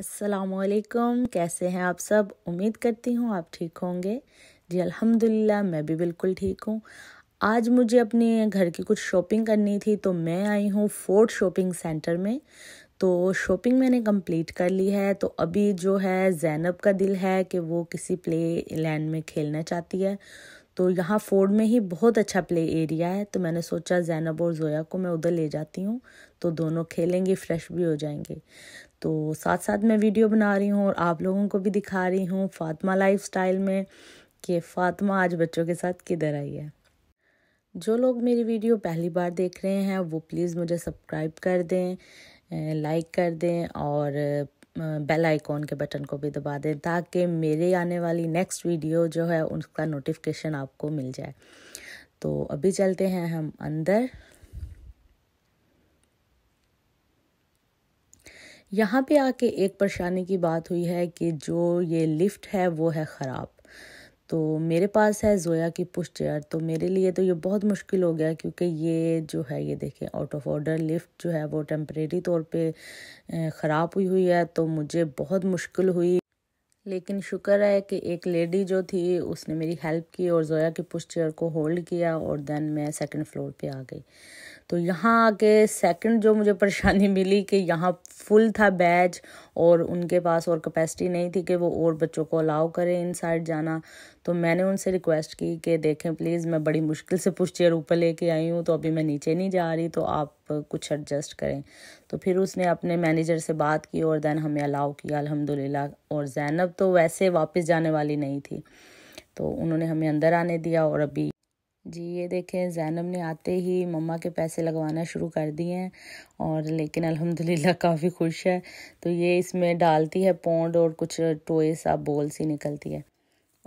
असलकुम कैसे हैं आप सब उम्मीद करती हूँ आप ठीक होंगे जी अल्हम्दुलिल्लाह मैं भी बिल्कुल ठीक हूँ आज मुझे अपने घर की कुछ शॉपिंग करनी थी तो मैं आई हूँ फोर्ट शॉपिंग सेंटर में तो शॉपिंग मैंने कंप्लीट कर ली है तो अभी जो है जैनब का दिल है कि वो किसी प्ले लैंड में खेलना चाहती है तो यहाँ फोर्ड में ही बहुत अच्छा प्ले एरिया है तो मैंने सोचा जैनब और जोया को मैं उधर ले जाती हूँ तो दोनों खेलेंगी फ्रेश भी हो जाएंगे तो साथ साथ मैं वीडियो बना रही हूँ और आप लोगों को भी दिखा रही हूँ फातिमा स्टाइल में कि फातिमा आज बच्चों के साथ किधर आई है जो लोग मेरी वीडियो पहली बार देख रहे हैं वो प्लीज़ मुझे सब्सक्राइब कर दें लाइक कर दें और बेल आइकॉन के बटन को भी दबा दें ताकि मेरे आने वाली नेक्स्ट वीडियो जो है उसका नोटिफिकेशन आपको मिल जाए तो अभी चलते हैं हम अंदर यहाँ पे आके एक परेशानी की बात हुई है कि जो ये लिफ्ट है वो है ख़राब तो मेरे पास है जोया की पुश चेयर तो मेरे लिए तो ये बहुत मुश्किल हो गया क्योंकि ये जो है ये देखें आउट ऑफ ऑर्डर लिफ्ट जो है वो टेम्परेरी तौर पे ख़राब हुई हुई है तो मुझे बहुत मुश्किल हुई लेकिन शुक्र है कि एक लेडी जो थी उसने मेरी हेल्प की और जोया की पुश चेयर को होल्ड किया और देन मैं सेकंड फ्लोर पे आ गई तो यहाँ आके सेकंड जो मुझे परेशानी मिली कि यहाँ फुल था बैच और उनके पास और कैपेसिटी नहीं थी कि वो और बच्चों को अलाउ करें इनसाइड जाना तो मैंने उनसे रिक्वेस्ट की कि देखें प्लीज़ मैं बड़ी मुश्किल से पुश चेयर ऊपर लेके आई हूँ तो अभी मैं नीचे नहीं जा रही तो आप कुछ एडजस्ट करें तो फिर उसने अपने मैनेजर से बात की और दैन हमें अलाउ किया अल्हम्दुलिल्लाह और जैनब तो वैसे वापस जाने वाली नहीं थी तो उन्होंने हमें अंदर आने दिया और अभी जी ये देखें जैनब ने आते ही मम्मा के पैसे लगवाना शुरू कर दिए हैं और लेकिन अल्हम्दुलिल्लाह काफ़ी खुश है तो ये इसमें डालती है पौंड और कुछ टोए सा बोल सी निकलती है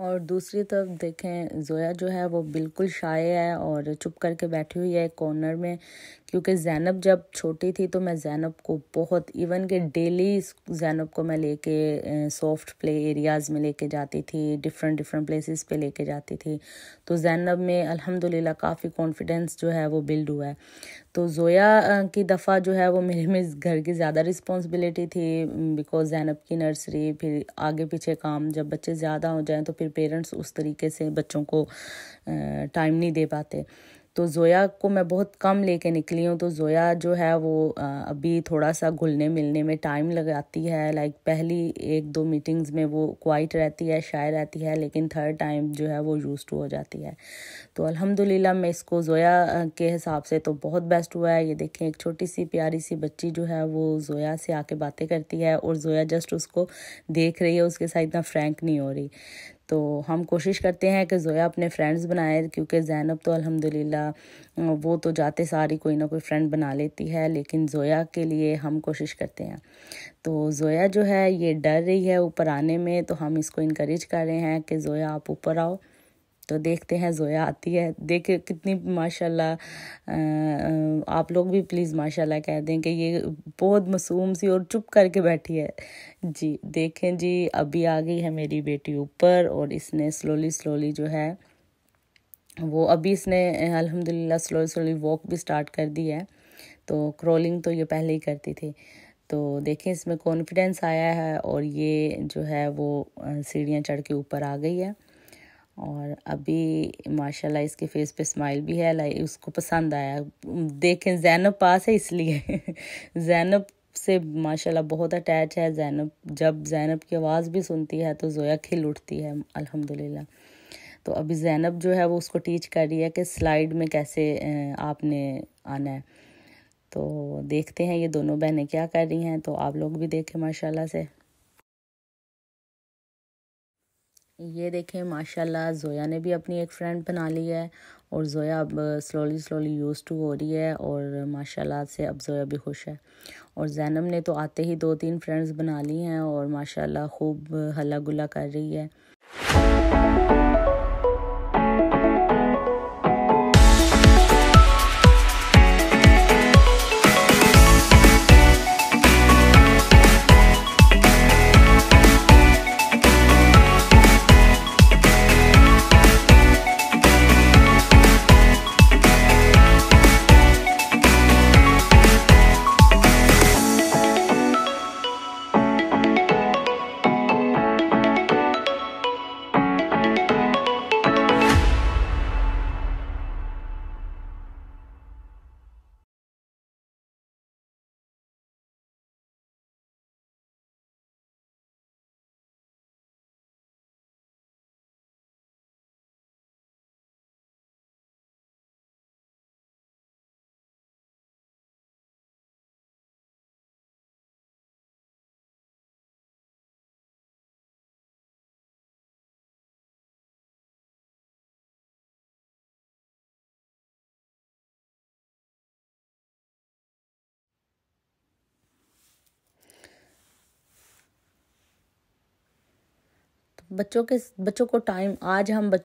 और दूसरी तरफ देखें जोया जो है वो बिल्कुल शाये है और चुप करके बैठी हुई है कॉर्नर में क्योंकि जैनब जब छोटी थी तो मैं जैनब को बहुत इवन के डेली जैनब को मैं लेके सॉफ्ट प्ले एरियाज़ में लेके जाती थी डिफरेंट डिफरेंट प्लेसेस पे लेके जाती थी तो जैनब में अल्हम्दुलिल्लाह काफ़ी कॉन्फिडेंस जो है वो बिल्ड हुआ है तो ज़ोया की दफ़ा जो है वो मेरे में घर की ज़्यादा रिस्पॉन्सिबिलिटी थी बिकॉज जैनब की नर्सरी फिर आगे पीछे काम जब बच्चे ज़्यादा हो जाएँ तो फिर पेरेंट्स उस तरीके से बच्चों को टाइम नहीं दे पाते तो ज़ोया को मैं बहुत कम लेके निकली हूँ तो ज़ोया जो है वो अभी थोड़ा सा घुलने मिलने में टाइम लगाती है लाइक पहली एक दो मीटिंग्स में वो क्वाइट रहती है शाय रहती है लेकिन थर्ड टाइम जो है वो यूज टू हो जाती है तो अल्हम्दुलिल्लाह मैं इसको ज़ोया के हिसाब से तो बहुत बेस्ट हुआ है ये देखें एक छोटी सी प्यारी सी बच्ची जो है वो ज़ोया से आके बातें करती है और ज़ोया जस्ट उसको देख रही है उसके साथ इतना फ्रैंक नहीं हो रही तो हम कोशिश करते हैं कि ज़ोया अपने फ्रेंड्स बनाए क्योंकि जैनब तो अल्हम्दुलिल्लाह वो तो जाते सारी कोई ना कोई फ्रेंड बना लेती है लेकिन ज़ोया के लिए हम कोशिश करते हैं तो ज़ोया जो है ये डर रही है ऊपर आने में तो हम इसको इनक्रेज कर रहे हैं कि ज़ोया आप ऊपर आओ तो देखते हैं जोया आती है देखे कितनी माशाल्लाह आप लोग भी प्लीज़ माशाल्लाह कह दें कि ये बहुत मासूम सी और चुप करके बैठी है जी देखें जी अभी आ गई है मेरी बेटी ऊपर और इसने स्लोली स्लोली जो है वो अभी इसने अल्हम्दुलिल्लाह स्लोली स्लोली वॉक भी स्टार्ट कर दी है तो क्रोलिंग तो ये पहले ही करती थी तो देखें इसमें कॉन्फिडेंस आया है और ये जो है वो सीढ़ियाँ चढ़ के ऊपर आ गई है और अभी माशाल्लाह इसके फेस पे स्माइल भी है लाइक उसको पसंद आया देखें जैनब पास है इसलिए जैनब से माशाल्लाह बहुत अटैच है जैनब जब जैनब की आवाज़ भी सुनती है तो जोया खिल उठती है अल्हम्दुलिल्लाह तो अभी जैनब जो है वो उसको टीच कर रही है कि स्लाइड में कैसे आपने आना है तो देखते हैं ये दोनों बहनें क्या कर रही हैं तो आप लोग भी देखें माशाल्लाह से ये देखें माशाल्लाह ज़ोया ने भी अपनी एक फ्रेंड बना ली है और ज़ोया अब स्लोली स्लोली यूज़ टू हो रही है और माशाल्लाह से अब ज़ोया भी खुश है और जैनम ने तो आते ही दो तीन फ्रेंड्स बना ली हैं और माशाल्लाह खूब हल्ला गुल्ला कर रही है बच्चों के बच्चों को टाइम आज हम बच